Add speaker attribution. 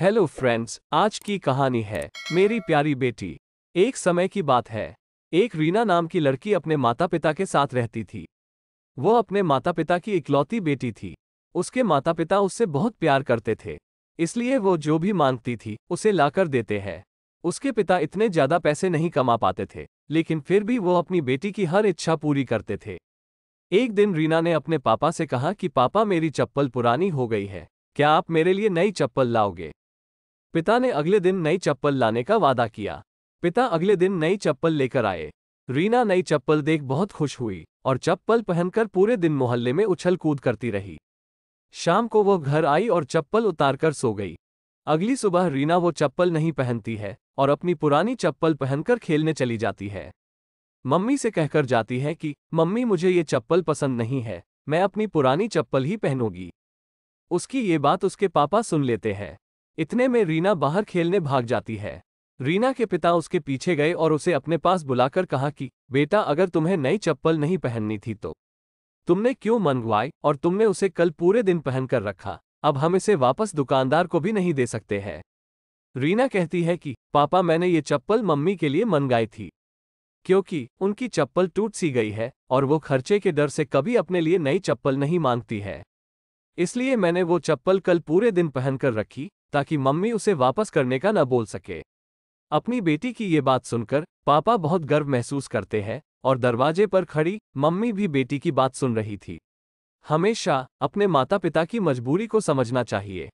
Speaker 1: hello friends आज की कहानी है मेरी प्यारी बेटी एक समय की बात है एक रीना नाम की लड़की अपने माता पिता के साथ रहती थी वो अपने माता पिता की इकलौती बेटी थी उसके माता पिता उससे बहुत प्यार करते थे इसलिए वो जो भी मांगती थी उसे लाकर देते हैं उसके पिता इतने ज्यादा पैसे नहीं कमा पाते थे लेकिन फिर भी वो अपनी बेटी की हर इच्छा पूरी करते थे एक दिन रीना ने अपने पापा से कहा कि पापा मेरी चप्पल पुरानी हो गई है क्या आप मेरे लिए नई चप्पल लाओगे पिता ने अगले दिन नई चप्पल लाने का वादा किया पिता अगले दिन नई चप्पल लेकर आए रीना नई चप्पल देख बहुत खुश हुई और चप्पल पहनकर पूरे दिन मोहल्ले में उछल कूद करती रही शाम को वह घर आई और चप्पल उतारकर सो गई अगली सुबह रीना वो चप्पल नहीं पहनती है और अपनी पुरानी चप्पल पहनकर खेलने चली जाती है मम्मी से कहकर जाती है कि मम्मी मुझे ये चप्पल पसंद नहीं है मैं अपनी पुरानी चप्पल ही पहनूंगी उसकी ये बात उसके पापा सुन लेते हैं इतने में रीना बाहर खेलने भाग जाती है रीना के पिता उसके पीछे गए और उसे अपने पास बुलाकर कहा कि बेटा अगर तुम्हें नई चप्पल नहीं पहननी थी तो तुमने क्यों मंगवाई और तुमने उसे कल पूरे दिन पहनकर रखा अब हम इसे वापस दुकानदार को भी नहीं दे सकते हैं रीना कहती है कि पापा मैंने ये चप्पल मम्मी के लिए मंगाई थी क्योंकि उनकी चप्पल टूट सी गई है और वो खर्चे के डर से कभी अपने लिए नई चप्पल नहीं मांगती है इसलिए मैंने वो चप्पल कल पूरे दिन पहनकर रखी ताकि मम्मी उसे वापस करने का न बोल सके अपनी बेटी की ये बात सुनकर पापा बहुत गर्व महसूस करते हैं और दरवाजे पर खड़ी मम्मी भी बेटी की बात सुन रही थी हमेशा अपने माता पिता की मजबूरी को समझना चाहिए